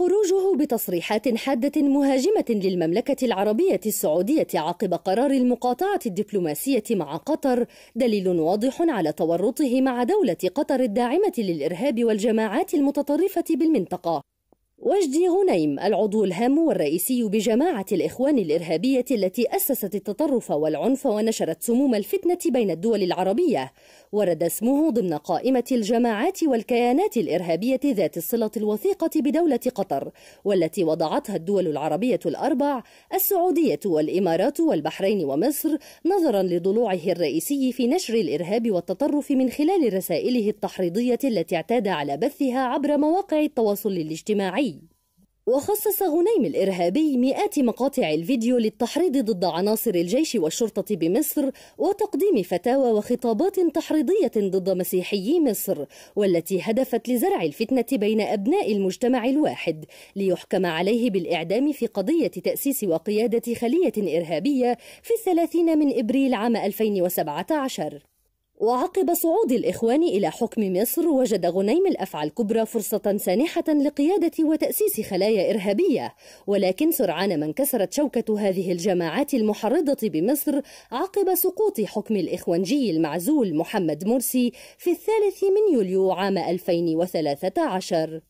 خروجه بتصريحات حادة مهاجمة للمملكة العربية السعودية عقب قرار المقاطعة الدبلوماسية مع قطر دليل واضح على تورطه مع دولة قطر الداعمة للإرهاب والجماعات المتطرفة بالمنطقة وجدي غنيم العضو الهام والرئيسي بجماعة الإخوان الإرهابية التي أسست التطرف والعنف ونشرت سموم الفتنة بين الدول العربية ورد اسمه ضمن قائمة الجماعات والكيانات الإرهابية ذات الصلة الوثيقة بدولة قطر والتي وضعتها الدول العربية الأربع السعودية والإمارات والبحرين ومصر نظرا لضلوعه الرئيسي في نشر الإرهاب والتطرف من خلال رسائله التحريضية التي اعتاد على بثها عبر مواقع التواصل الاجتماعي وخصص غنيم الإرهابي مئات مقاطع الفيديو للتحريض ضد عناصر الجيش والشرطة بمصر وتقديم فتاوى وخطابات تحريضية ضد مسيحيي مصر والتي هدفت لزرع الفتنة بين أبناء المجتمع الواحد ليحكم عليه بالإعدام في قضية تأسيس وقيادة خلية إرهابية في الثلاثين من إبريل عام 2017 وعقب صعود الإخوان إلى حكم مصر وجد غنيم الأفعى الكبرى فرصة سانحة لقيادة وتأسيس خلايا إرهابية ولكن سرعان ما انكسرت شوكة هذه الجماعات المحرضة بمصر عقب سقوط حكم الإخوانجي المعزول محمد مرسي في الثالث من يوليو عام 2013